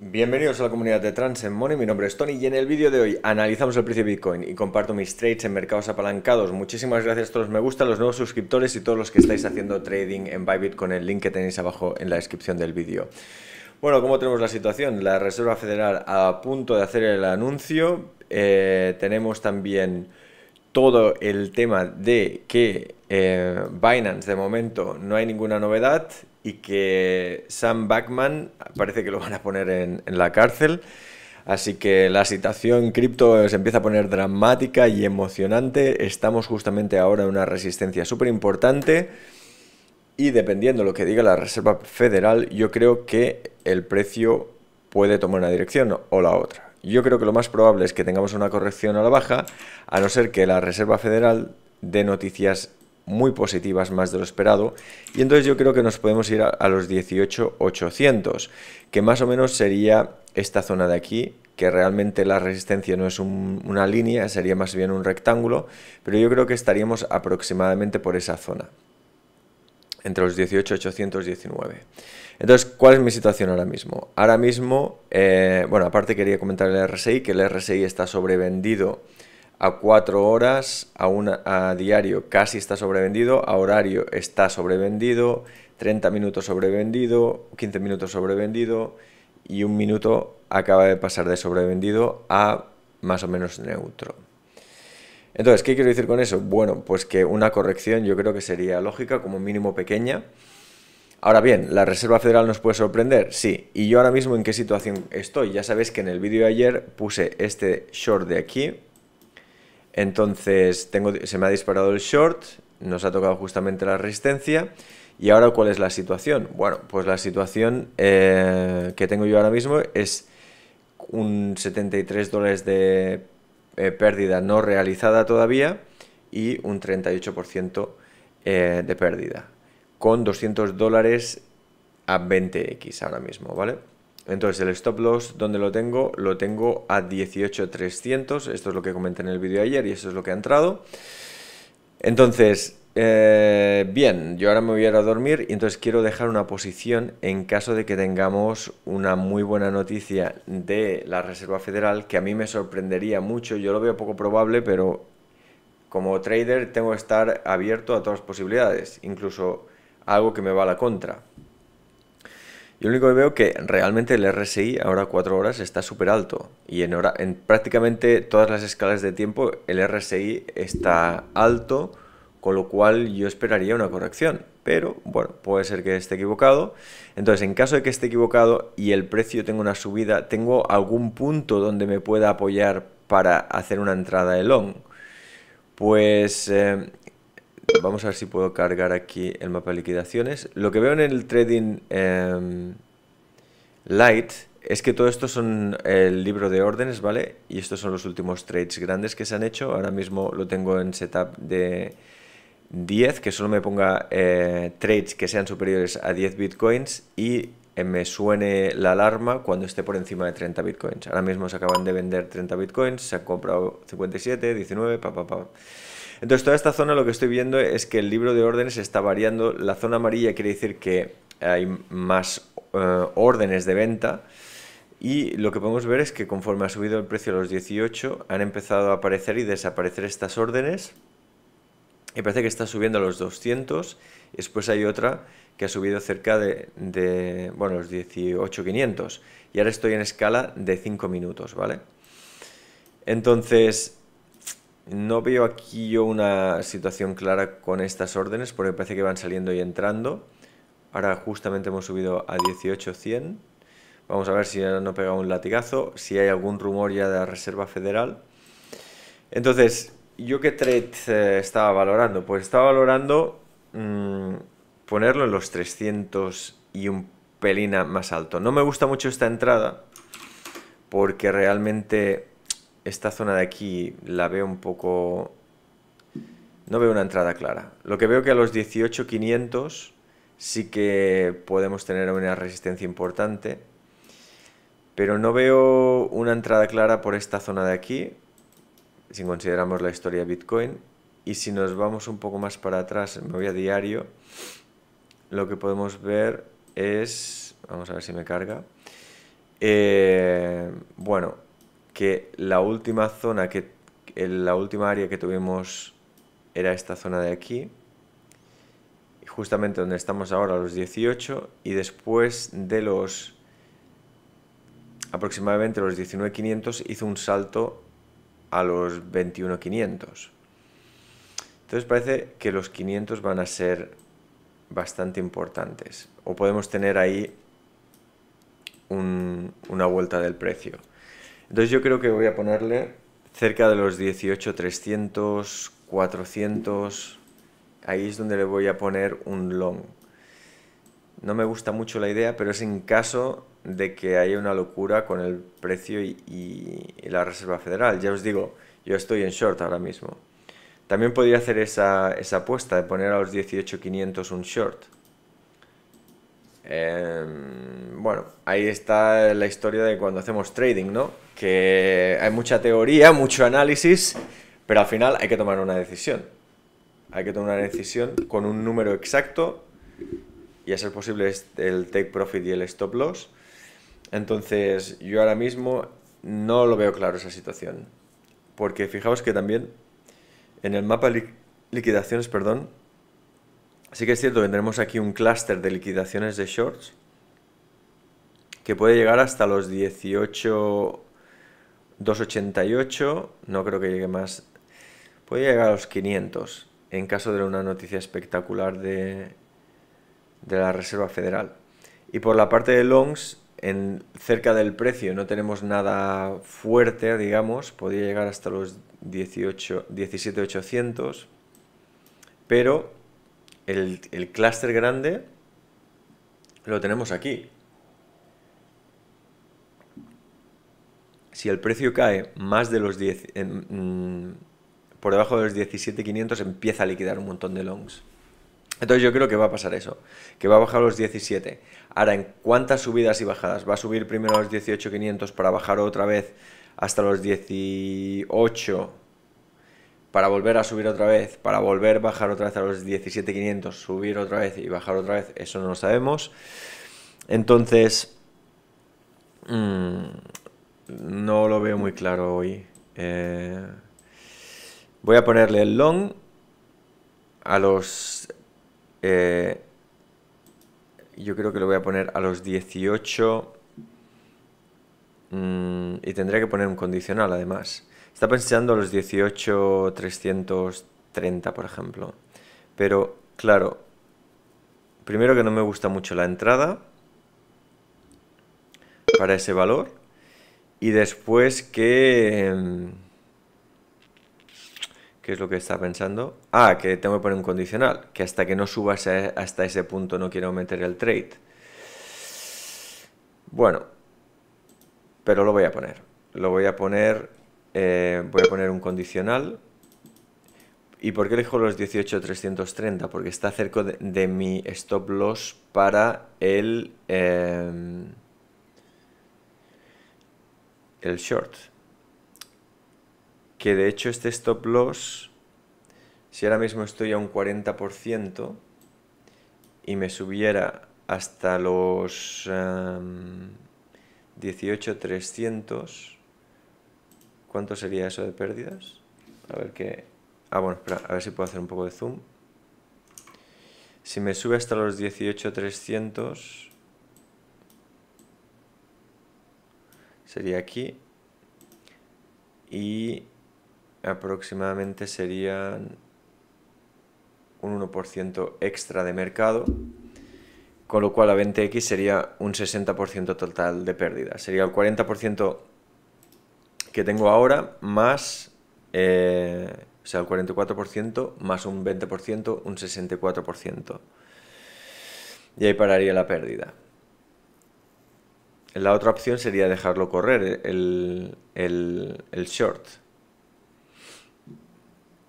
Bienvenidos a la comunidad de Trans Money, mi nombre es Tony y en el vídeo de hoy analizamos el precio de Bitcoin y comparto mis trades en mercados apalancados. Muchísimas gracias a todos los me gusta, los nuevos suscriptores y todos los que estáis haciendo trading en Bybit con el link que tenéis abajo en la descripción del vídeo. Bueno, ¿cómo tenemos la situación? La Reserva Federal a punto de hacer el anuncio. Eh, tenemos también todo el tema de que eh, Binance de momento no hay ninguna novedad y que Sam Backman parece que lo van a poner en, la cárcel. Así que la situación cripto se empieza a poner dramática y emocionante. Estamos justamente ahora en una resistencia súper importante. Y dependiendo de lo que diga la Reserva Federal, yo creo que el precio puede tomar una dirección o la otra. Yo creo que lo más probable es que tengamos una corrección a la baja, a no ser que la Reserva Federal dé noticias muy positivas, más de lo esperado, y entonces yo creo que nos podemos ir a, los 18,800, que más o menos sería esta zona de aquí, que realmente la resistencia no es una línea, sería más bien un rectángulo, pero yo creo que estaríamos aproximadamente por esa zona, entre los 18,819. Entonces, ¿cuál es mi situación ahora mismo? Ahora mismo, eh, bueno, aparte quería comentar el RSI, que el RSI está sobrevendido a 4 horas, a, una, a diario casi está sobrevendido, a horario está sobrevendido, 30 minutos sobrevendido, 15 minutos sobrevendido y un minuto acaba de pasar de sobrevendido a más o menos neutro. Entonces, ¿qué quiero decir con eso? Bueno, pues que una corrección yo creo que sería lógica, como mínimo pequeña. Ahora bien, ¿la Reserva Federal nos puede sorprender? Sí. ¿Y yo ahora mismo en qué situación estoy? Ya sabéis que en el vídeo de ayer puse este short de aquí, entonces se me ha disparado el short, nos ha tocado justamente la resistencia. ¿Y ahora cuál es la situación? Bueno, pues la situación eh, que tengo yo ahora mismo es un 73 dólares de eh, pérdida no realizada todavía y un 38% eh, de pérdida, con 200 dólares a 20x ahora mismo, ¿vale? Entonces el stop loss, ¿dónde lo tengo? Lo tengo a 18.300, esto es lo que comenté en el vídeo ayer y eso es lo que ha entrado. Entonces, eh, bien, yo ahora me voy a ir a dormir y entonces quiero dejar una posición en caso de que tengamos una muy buena noticia de la Reserva Federal, que a mí me sorprendería mucho, yo lo veo poco probable, pero como trader tengo que estar abierto a todas las posibilidades, incluso algo que me va a la contra. Yo lo único que veo que realmente el RSI ahora 4 horas está súper alto y en, en prácticamente todas las escalas de tiempo el RSI está alto, con lo cual yo esperaría una corrección. Pero bueno, puede ser que esté equivocado. Entonces, en caso de que esté equivocado y el precio tenga una subida, ¿tengo algún punto donde me pueda apoyar para hacer una entrada de long? Pues eh, Vamos a ver si puedo cargar aquí el mapa de liquidaciones. Lo que veo en el Trading em, Light es que todo esto son el libro de órdenes, ¿vale? Y estos son los últimos trades grandes que se han hecho. Ahora mismo lo tengo en setup de 10, que solo me ponga eh, trades que sean superiores a 10 bitcoins y eh, me suene la alarma cuando esté por encima de 30 bitcoins. Ahora mismo se acaban de vender 30 bitcoins, se han comprado 57, 19, pa, pa, pa. Entonces, toda esta zona lo que estoy viendo es que el libro de órdenes está variando. La zona amarilla quiere decir que hay más eh, órdenes de venta. Y lo que podemos ver es que conforme ha subido el precio a los 18, han empezado a aparecer y desaparecer estas órdenes. Y parece que está subiendo a los 200. después hay otra que ha subido cerca de, bueno, los 18.500. Y ahora estoy en escala de 5 minutos, ¿vale? Entonces, no veo aquí yo una situación clara con estas órdenes porque parece que van saliendo y entrando. Ahora justamente hemos subido a 18100. Vamos a ver si no pega un latigazo, si hay algún rumor ya de la Reserva Federal. Entonces, ¿yo qué trade eh, estaba valorando? Pues estaba valorando mm, ponerlo en los 300 y un pelina más alto. No me gusta mucho esta entrada porque realmente esta zona de aquí la veo un poco... No veo una entrada clara. Lo que veo que a los 18.500 sí que podemos tener una resistencia importante. Pero no veo una entrada clara por esta zona de aquí, si consideramos la historia de Bitcoin. Y si nos vamos un poco más para atrás, me voy a diario, lo que podemos ver es... Vamos a ver si me carga. Eh, bueno, que la última zona que la última área que tuvimos era esta zona de aquí justamente donde estamos ahora los 18 y después de los aproximadamente los 19.500 hizo un salto a los 21.500 entonces parece que los 500 van a ser bastante importantes o podemos tener ahí una vuelta del precio entonces yo creo que voy a ponerle cerca de los 18.300, 400. Ahí es donde le voy a poner un long. No me gusta mucho la idea, pero es en caso de que haya una locura con el precio y, la Reserva Federal. Ya os digo, yo estoy en short ahora mismo. También podría hacer esa, esa apuesta de poner a los 18.500 un short. Eh, bueno, ahí está la historia de cuando hacemos trading, ¿no? Que hay mucha teoría, mucho análisis, pero al final hay que tomar una decisión. Hay que tomar una decisión con un número exacto y a ser posible el take profit y el stop loss. Entonces, yo ahora mismo no lo veo claro esa situación. Porque fijaos que también en el mapa de liquidaciones, perdón, sí que es cierto que tenemos aquí un clúster de liquidaciones de shorts que puede llegar hasta los 18, 288, no creo que llegue más, puede llegar a los 500 en caso de una noticia espectacular de, de la Reserva Federal. Y por la parte de longs, en, cerca del precio no tenemos nada fuerte, digamos, podría llegar hasta los 18, 17800, pero el, el clúster grande lo tenemos aquí, si el precio cae más de los 10, mm, por debajo de los 17.500 empieza a liquidar un montón de longs. Entonces yo creo que va a pasar eso, que va a bajar los 17. Ahora, ¿en cuántas subidas y bajadas? ¿Va a subir primero a los 18.500 para bajar otra vez hasta los 18? Para volver a subir otra vez, para volver a bajar otra vez a los 17.500, subir otra vez y bajar otra vez, eso no lo sabemos. Entonces, mm, no lo veo muy claro hoy. Eh, voy a ponerle el long a los... Eh, yo creo que lo voy a poner a los 18. Mm, y tendría que poner un condicional además. Está pensando a los 18.330, por ejemplo. Pero, claro, primero que no me gusta mucho la entrada para ese valor. Y después que... Em, ¿Qué es lo que está pensando? Ah, que tengo que poner un condicional, que hasta que no subas hasta ese punto no quiero meter el trade. Bueno, pero lo voy a poner. Lo voy a poner, eh, voy a poner un condicional. ¿Y por qué elijo los 18.330? Porque está cerca de, mi stop loss para el... Em, el short. Que de hecho este stop loss, si ahora mismo estoy a un 40% y me subiera hasta los 18,300, em, ¿cuánto sería eso de pérdidas? A ver qué... Ah, bueno, a ver si puedo hacer un poco de zoom. Si me sube hasta los 18,300... sería aquí y aproximadamente serían un 1% extra de mercado, con lo cual a 20x sería un 60% total de pérdida. Sería el 40% que tengo ahora más, eh, o sea, el 44% más un 20%, un 64%. Y ahí pararía la pérdida. La otra opción sería dejarlo correr, eh, el, short.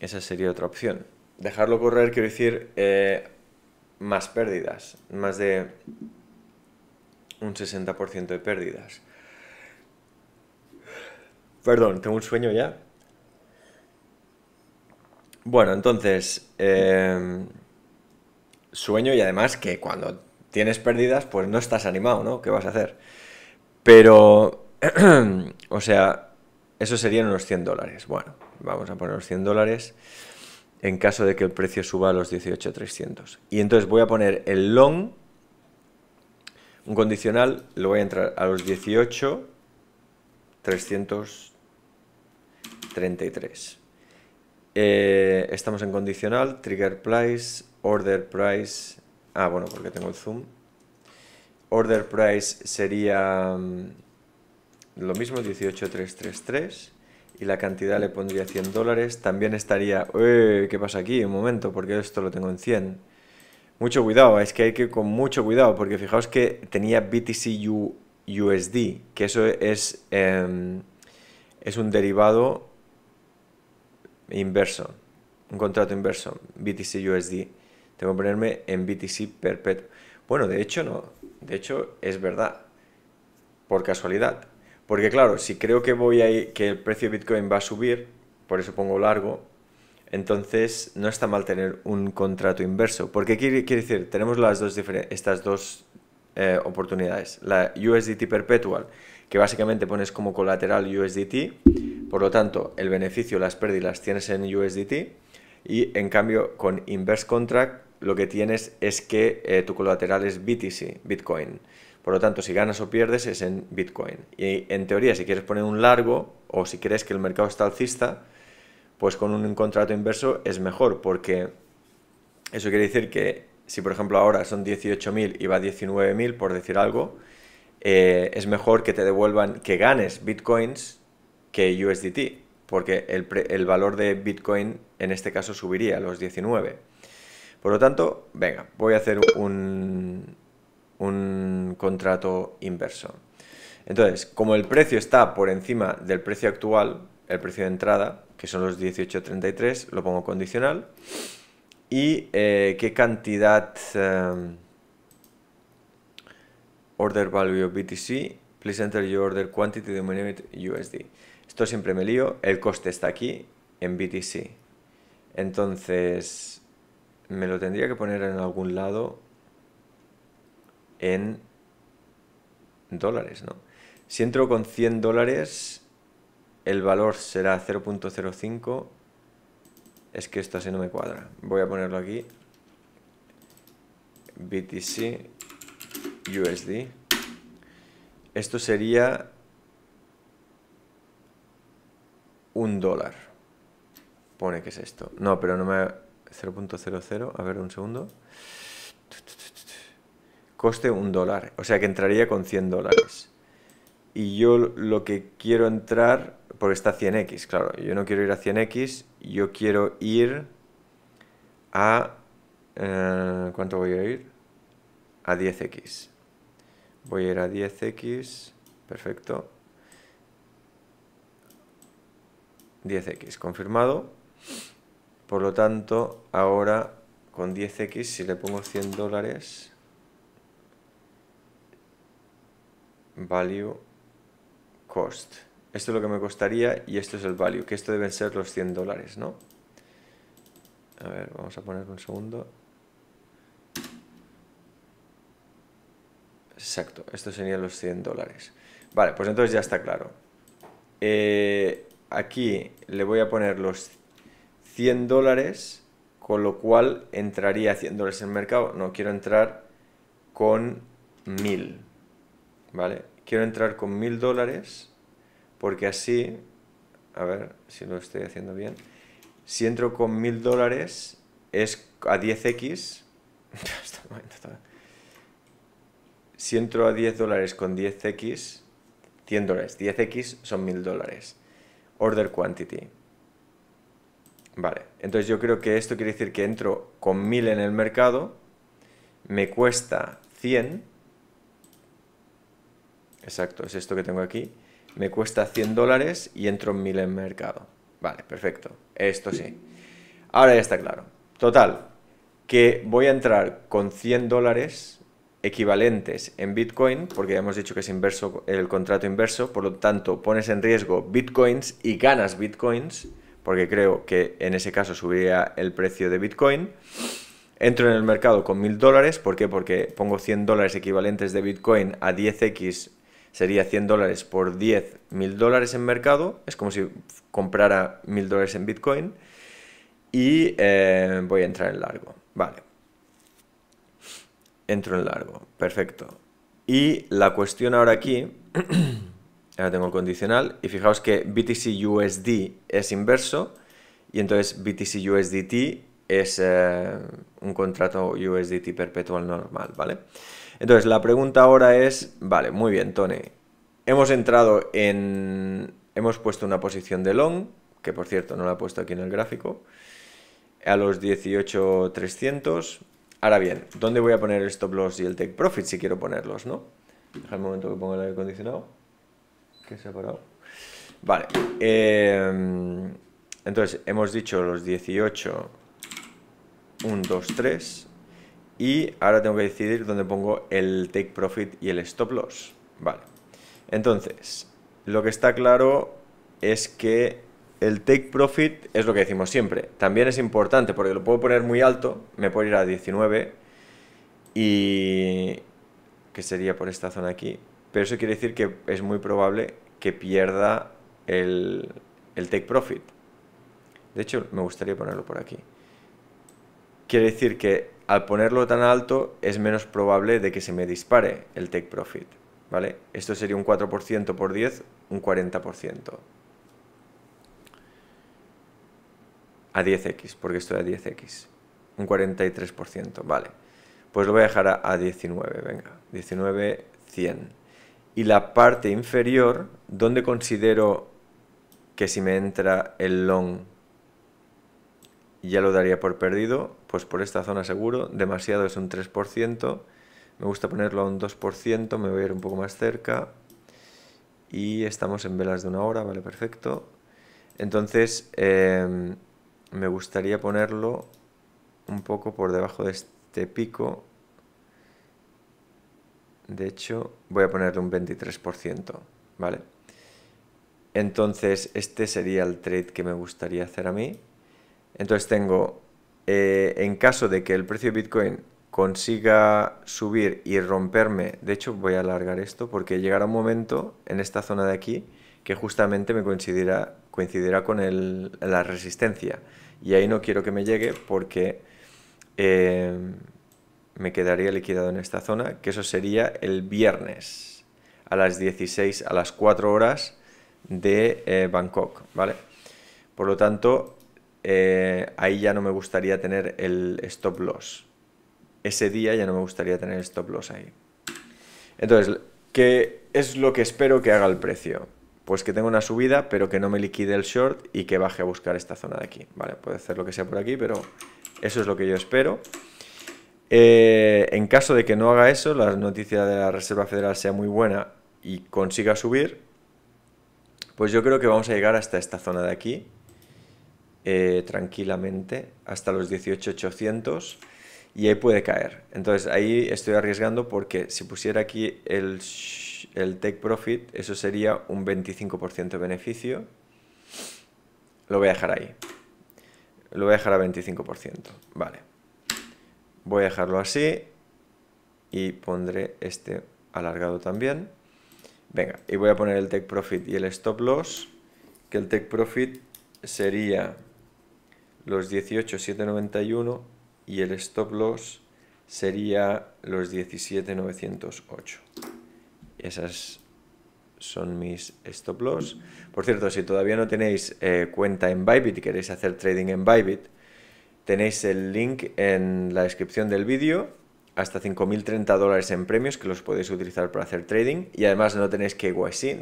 Esa sería otra opción. Dejarlo correr quiere decir eh, más pérdidas, más de un 60% de pérdidas. Perdón, tengo un sueño ya. Bueno, entonces, em, sueño y además que cuando tienes pérdidas, pues no estás animado, ¿no? ¿Qué vas a hacer? Pero, o sea, eso serían unos 100 dólares. Bueno, vamos a poner los 100 dólares en caso de que el precio suba a los 18,300. Y entonces voy a poner el long, un condicional, lo voy a entrar a los 18,333. Eh, estamos en condicional, trigger price, order price. Ah, bueno, porque tengo el zoom order price sería mm, lo mismo, 18333. Y la cantidad le pondría 100 dólares. También estaría... Eh, ¿Qué pasa aquí? Un momento, porque esto lo tengo en 100. Mucho cuidado, es que hay que con mucho cuidado, porque fijaos que tenía BTC USD, que eso es, em, es un derivado inverso, un contrato inverso, BTC USD. Tengo que ponerme en BTC perpetuo. Bueno, de hecho no, de hecho, es verdad. Por casualidad. Porque claro, si creo que voy a, que el precio de Bitcoin va a subir, por eso pongo largo, entonces no está mal tener un contrato inverso. Porque quiere, quiere decir, tenemos las dos estas dos eh, oportunidades. La USDT Perpetual, que básicamente pones como colateral USDT, por lo tanto el beneficio, las pérdidas tienes en USDT, y en cambio con Inverse Contract lo que tienes es que eh, tu colateral es BTC, Bitcoin. Por lo tanto, si ganas o pierdes es en Bitcoin. Y en teoría, si quieres poner un largo o si crees que el mercado está alcista, pues con un contrato inverso es mejor, porque eso quiere decir que si por ejemplo ahora son 18.000 y va a 19.000, por decir algo, eh, es mejor que te devuelvan, que ganes Bitcoins que USDT, porque el, el valor de Bitcoin en este caso subiría a los 19. Por lo tanto, venga, voy a hacer un, un contrato inverso. Entonces, como el precio está por encima del precio actual, el precio de entrada, que son los 18.33, lo pongo condicional. Y eh, qué cantidad eh, order value of BTC, please enter your order quantity denominated USD. Esto siempre me lío, el coste está aquí en BTC. Entonces, me lo tendría que poner en algún lado en dólares, ¿no? Si entro con 100 dólares, el valor será 0.05. Es que esto así no me cuadra. Voy a ponerlo aquí. BTC USD. Esto sería un dólar. Pone que es esto. No, pero no me, 0.00, a ver un segundo. Coste un dólar, o sea que entraría con 100 dólares. Y yo lo que quiero entrar, porque está 100x, claro, yo no quiero ir a 100x, yo quiero ir a... Eh, ¿Cuánto voy a ir? A 10x. Voy a ir a 10x, perfecto. 10x, confirmado. Por lo tanto, ahora con 10x, si le pongo 100 dólares, value cost. Esto es lo que me costaría y esto es el value, que esto deben ser los 100 dólares, ¿no? A ver, vamos a poner un segundo. Exacto, esto serían los 100 dólares. Vale, pues entonces ya está claro. Eh, aquí le voy a poner los 100. 100 dólares, con lo cual entraría a 100 dólares en el mercado. No, quiero entrar con 1000, ¿vale? Quiero entrar con 1000 dólares porque así, a ver si lo estoy haciendo bien, si entro con 1000 dólares es a 10x, si entro a 10 dólares con 10x, 100 dólares, 10x son 1000 dólares, order quantity, Vale, entonces yo creo que esto quiere decir que entro con 1000 en el mercado, me cuesta 100, exacto, es esto que tengo aquí, me cuesta 100 dólares y entro en 1000 en el mercado. Vale, perfecto, esto sí. Ahora ya está claro. Total, que voy a entrar con 100 dólares equivalentes en Bitcoin, porque ya hemos dicho que es inverso el contrato inverso, por lo tanto pones en riesgo Bitcoins y ganas Bitcoins porque creo que en ese caso subiría el precio de Bitcoin. Entro en el mercado con 1000 dólares, ¿por qué? Porque pongo 100 dólares equivalentes de Bitcoin a 10x, sería 100 dólares por 10, mil dólares en mercado, es como si comprara 1000 dólares en Bitcoin. Y eh, voy a entrar en largo, vale. Entro en largo, perfecto. Y la cuestión ahora aquí ahora tengo el condicional, y fijaos que BTC USD es inverso, y entonces BTC USDT es eh, un contrato USDT perpetual normal, ¿vale? Entonces, la pregunta ahora es, vale, muy bien, Tony, hemos entrado en, hemos puesto una posición de long, que por cierto no la he puesto aquí en el gráfico, a los 18.300. Ahora bien, ¿dónde voy a poner el stop loss y el take profit si quiero ponerlos, no? Deja el momento que ponga el aire acondicionado que se ha parado. Vale. Eh, entonces, hemos dicho los 18, 1, 2, 3. Y ahora tengo que decidir dónde pongo el take profit y el stop loss. Vale. Entonces, lo que está claro es que el take profit es lo que decimos siempre. También es importante porque lo puedo poner muy alto. Me puedo ir a 19 y que sería por esta zona aquí, pero eso quiere decir que es muy probable que pierda el, take profit. De hecho, me gustaría ponerlo por aquí. Quiere decir que al ponerlo tan alto es menos probable de que se me dispare el take profit. ¿Vale? Esto sería un 4% por 10, un 40%. A 10x, porque esto a 10x. Un 43%, vale. Pues lo voy a dejar a 19, venga. 19, 100 y la parte inferior donde considero que si me entra el long ya lo daría por perdido, pues por esta zona seguro, demasiado es un 3%, me gusta ponerlo a un 2%, me voy a ir un poco más cerca y estamos en velas de una hora, vale, perfecto. Entonces em, me gustaría ponerlo un poco por debajo de este pico de hecho, voy a ponerle un 23%, ¿vale? Entonces, este sería el trade que me gustaría hacer a mí. Entonces tengo, eh, en caso de que el precio de Bitcoin consiga subir y romperme, de hecho voy a alargar esto porque llegará un momento en esta zona de aquí que justamente me coincidirá, coincidirá con la resistencia. Y ahí no quiero que me llegue porque... Eh, me quedaría liquidado en esta zona, que eso sería el viernes a las 16, a las 4 horas de eh, Bangkok, ¿vale? Por lo tanto, eh, ahí ya no me gustaría tener el stop loss. Ese día ya no me gustaría tener el stop loss ahí. Entonces, ¿qué es lo que espero que haga el precio? Pues que tenga una subida, pero que no me liquide el short y que baje a buscar esta zona de aquí. Vale, puede hacer lo que sea por aquí, pero eso es lo que yo espero. Eh, en caso de que no haga eso, la noticia de la Reserva Federal sea muy buena y consiga subir, pues yo creo que vamos a llegar hasta esta zona de aquí, eh, tranquilamente, hasta los 18,800 y ahí puede caer. Entonces ahí estoy arriesgando porque si pusiera aquí el, el take profit, eso sería un 25% de beneficio. Lo voy a dejar ahí. Lo voy a dejar a 25%. Vale. Voy a dejarlo así y pondré este alargado también. Venga, y voy a poner el take profit y el stop loss, que el take profit sería los 18.791 y el stop loss sería los 17.908. Esas son mis stop loss. Por cierto, si todavía no tenéis eh, cuenta en Bybit y queréis hacer trading en Bybit, Tenéis el link en la descripción del vídeo, hasta 5.030 dólares en premios que los podéis utilizar para hacer trading y además no tenéis que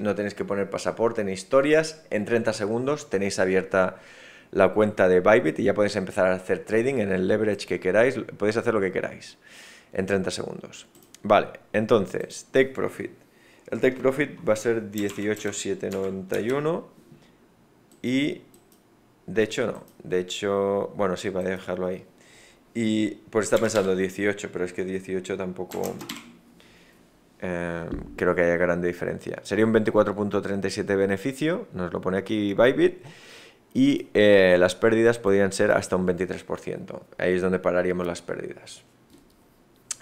no tenéis que poner pasaporte ni historias, en 30 segundos tenéis abierta la cuenta de Bybit y ya podéis empezar a hacer trading en el leverage que queráis, podéis hacer lo que queráis en 30 segundos. Vale, entonces, Take Profit. El Take Profit va a ser 18.791 y de hecho, no. De hecho, bueno, sí, voy a dejarlo ahí. Y pues está pensando 18, pero es que 18 tampoco eh, creo que haya grande diferencia. Sería un 24.37 beneficio, nos lo pone aquí Bybit, y eh, las pérdidas podrían ser hasta un 23%. Ahí es donde pararíamos las pérdidas.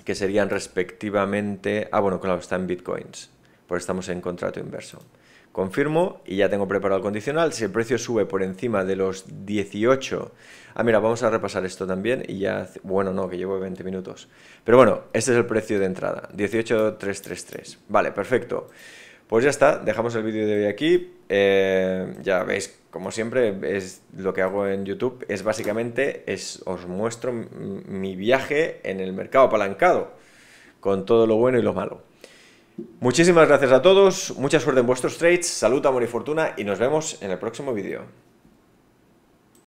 Que serían respectivamente... Ah, bueno, claro, está en bitcoins, pues estamos en contrato inverso confirmo y ya tengo preparado el condicional. Si el precio sube por encima de los 18... Ah, mira, vamos a repasar esto también y ya... Bueno, no, que llevo 20 minutos. Pero bueno, este es el precio de entrada, 18.333. Vale, perfecto. Pues ya está, dejamos el vídeo de hoy aquí. Eh, ya veis, como siempre, es lo que hago en YouTube es básicamente, es, os muestro mi viaje en el mercado apalancado, con todo lo bueno y lo malo. Muchísimas gracias a todos, mucha suerte en vuestros trades, salud, amor y fortuna y nos vemos en el próximo vídeo.